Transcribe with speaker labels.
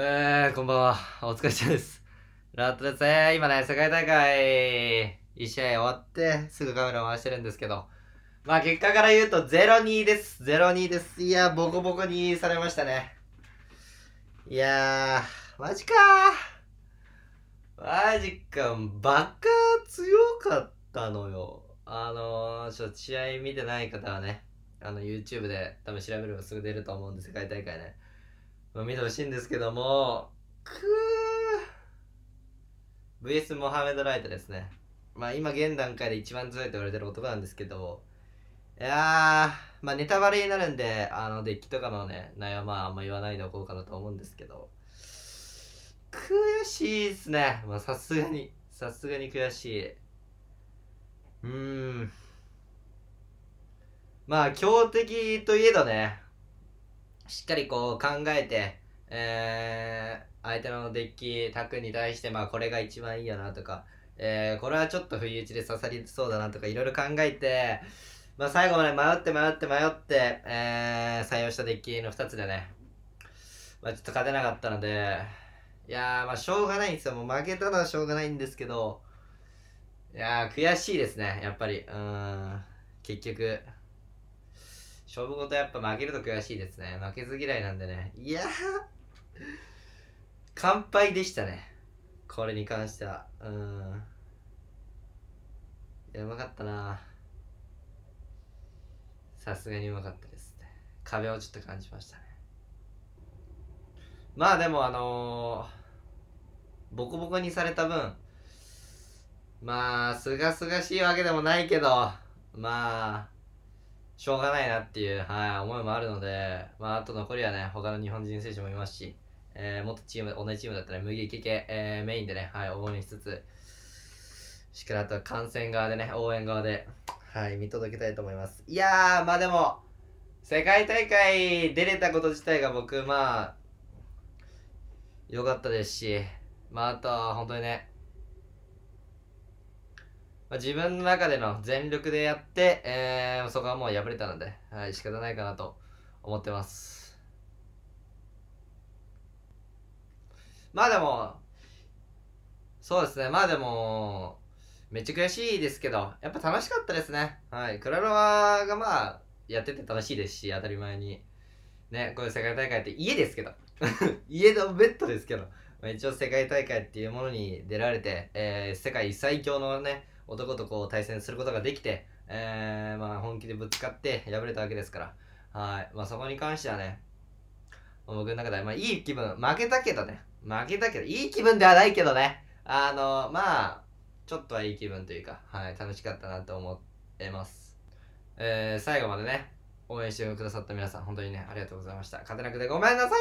Speaker 1: えー、こんばんは。お疲れ様です。ラットですね。今ね、世界大会、1試合終わって、すぐカメラ回してるんですけど、まあ結果から言うと0-2です。0-2です。いや、ボコボコにされましたね。いやー、マジかー。マジか、バカ強かったのよ。あのー、ちょっと試合見てない方はね、あの YouTube で多分調べればすぐ出ると思うんで、世界大会ね。見てほしいんですけども、くー !VS モハメド・ライトですね。まあ今現段階で一番強いと言われてる男なんですけど、いやー、まあネタバレになるんで、あのデッキとかのね、内容はまああんま言わないでおこうかなと思うんですけど、悔しいっすね。まあさすがに、さすがに悔しい。うーん。まあ強敵といえどね、しっかりこう考えて、えー、相手のデッキ、タクに対して、まあこれが一番いいよなとか、えー、これはちょっと不意打ちで刺さりそうだなとかいろいろ考えて、まあ最後まで迷って迷って迷って、えー、採用したデッキの2つでね、まあちょっと勝てなかったので、いやまあしょうがないんですよ。もう負けたのはしょうがないんですけど、いや悔しいですね、やっぱり。うん、結局。勝負事やっぱ負けると悔しいですね。負けず嫌いなんでね。いやー、完敗でしたね。これに関しては。うん。いや、うまかったなさすがにうまかったですね。壁をちょっと感じましたね。まあでもあのー、ボコボコにされた分、まあ、すがすがしいわけでもないけど、まあ、しょうがないなっていう、はい、思いもあるので、まあ、あと残りはね、他の日本人選手もいますし、えー、もっとチーム、同じチームだったら麦池系、えー、メインでね、はい、応援しつつ、しっかりあと観戦側でね、応援側で、はい、見届けたいと思います。いやー、まあでも、世界大会出れたこと自体が僕、まあ、良かったですし、まああとは本当にね、まあ、自分の中での全力でやって、えー、そこはもう破れたので、はい、仕方ないかなと思ってます。まあでも、そうですね、まあでも、めっちゃ悔しいですけど、やっぱ楽しかったですね。はい、クラロワがまあ、やってて楽しいですし、当たり前に。ね、こういう世界大会って家ですけど、家のベッドですけど、一応世界大会っていうものに出られて、えー、世界最強のね、男とこう対戦することができて、えー、まあ本気でぶつかって敗れたわけですから、はい。まあそこに関してはね、僕の中では、まあいい気分、負けたけどね、負けたけど、いい気分ではないけどね、あの、まあ、ちょっとはいい気分というか、はい、楽しかったなと思ってます。えー、最後までね、応援してくださった皆さん、本当にね、ありがとうございました。勝てなくてごめんなさい